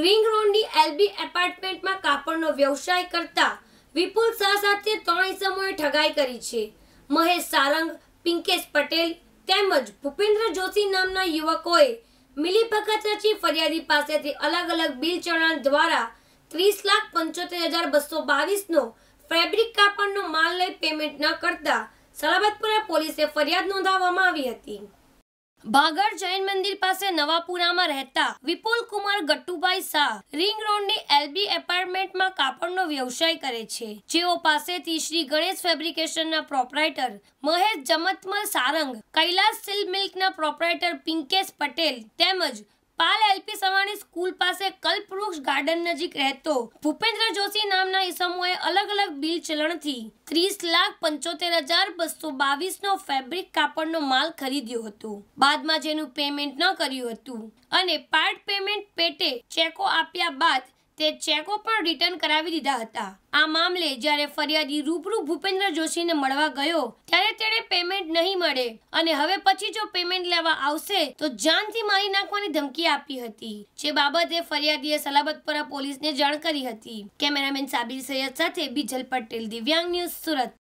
ring રોડની LB એપાર્ટમેન્ટમાં કાપડનો વ્યવસાય કરતા વિપુલ શાહ સાથે ત્રણ ઇસમોએ ઠગાઈ કરી છે મહેશ સારંગ પિંકેશ પટેલ તેમજ ભૂપેન્દ્ર જોશી નામના યુવકોએ મિલીભગત રચી ફરિયાદી પાસેથી અલગ અલગ બિલ ચલણ દ્વારા ત્રીસ લાખ પંચોતેર હજાર બસો બાવીસનો ફેબ્રિક કાપડનો માલ લઈ પેમેન્ટ ન કરતા સલાબતપુરા પોલીસે ફરિયાદ નોંધાવવામાં આવી હતી ભાગળ જૈન મંદિર પાસે નવાપુરામાં રહેતા વિપુલ કુમાર ગટ્ટુભાઈ શાહ રિંગ રોડની એલબી એપાર્ટમેન્ટમાં કાપડનો વ્યવસાય કરે છે જેઓ પાસેથી શ્રી ગણેશ ફેબ્રિકેશનના પ્રોપરાઇટર મહેશ જમતમલ સારંગ કૈલાસ સિલ્ક મિલ્કના પ્રોપરાઇટર પિંકેશ પટેલ તેમજ પાલ એલપી સવાણી સ્કૂલ પાસે કલ્પવૃક્ષ ગાર્ડન નજીક રહેતો ભૂપેન્દ્ર જોશી નામના ઇસમોએ અલગ અલગ બિલ ચલણથી ત્રીસ લાખ પંચોતેર હજાર બસો બાવીસનો ફેબ્રિક કાપડનો માલ ખરીદ્યો હતો બાદમાં જેનું પેમેન્ટ ન કર્યું હતું અને પાર્ટ પેમેન્ટ પેટે ચેકો આપ્યા બાદ તે ચેકો પણ રિટર્ન કરાવી દીધા હતા આ મામલે જ્યારે ફરિયાદી રૂબરૂ ભૂપેન્દ્ર જોશીને મળવા ગયો ત્યારે તેણે પેમેન્ટ નહીં મળે અને હવે પછી જો પેમેન્ટ લેવા આવશે તો જાનથી મારી નાખવાની ધમકી આપી હતી જે બાબતે ફરિયાદીએ સલાબતપુરા પોલીસને જાણ કરી હતી કેમેરામેન સાબિર સૈયદ સાથે બીજલ પટેલ દિવ્યાંગ ન્યૂઝ સુરત